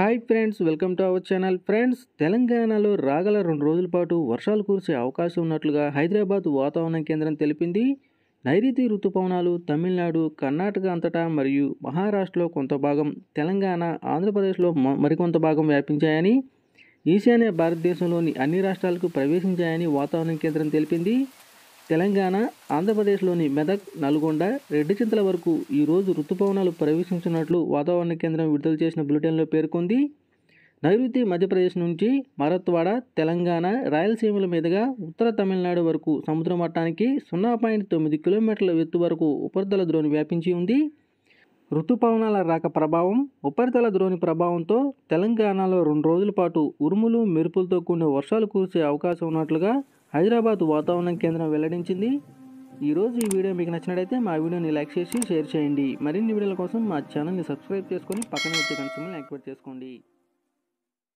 hi friends welcome to our channel friends తెలంగాణలో రాగల రెండు రోజుల పాటు వర్షాలు కురిసే అవకాశం ఉన్నట్లుగా హైదరాబాద్ వాతావరణ కేంద్రం తెలిపింది నైరుతి ఋతుపవనాలు తమిళనాడు కర్ణాటక అంతటా మరియు మహారాష్ట్రలో కొంత భాగం తెలంగాణ ఆంధ్రప్రదేశ్లో మరికొంత భాగం వ్యాపించాయని ఈశాన్య భారతదేశంలోని అన్ని రాష్ట్రాలకు ప్రవేశించాయని వాతావరణ కేంద్రం తెలిపింది తెలంగాణ ఆంధ్రప్రదేశ్లోని మెదక్ నల్గొండ రెడ్డిచింతల వరకు ఈరోజు రుతుపవనాలు ప్రవేశించినట్లు వాతావరణ కేంద్రం విడుదల చేసిన బులెటిన్లో పేర్కొంది నైరుతి మధ్యప్రదేశ్ నుంచి మరత్వాడ తెలంగాణ రాయలసీమల మీదుగా ఉత్తర తమిళనాడు వరకు సముద్ర మట్టానికి సున్నా పాయింట్ తొమ్మిది కిలోమీటర్ల ఎత్తు వరకు ఉపరితల ద్రోణి వ్యాపించి ఉంది రుతుపవనాల రాక ప్రభావం ఉపరితల ద్రోణి ప్రభావంతో తెలంగాణలో రెండు రోజుల పాటు ఉరుములు మెరుపులతో కూడిన వర్షాలు కురిసే అవకాశం ఉన్నట్లుగా హైదరాబాద్ వాతావరణ కేంద్రం వెల్లడించింది ఈరోజు ఈ వీడియో మీకు నచ్చినట్లయితే మా వీడియోని లైక్ చేసి షేర్ చేయండి మరిన్ని వీడియోల కోసం మా ఛానల్ని సబ్స్క్రైబ్ చేసుకొని పక్కన వచ్చే కనుక యాక్టివేట్ చేసుకోండి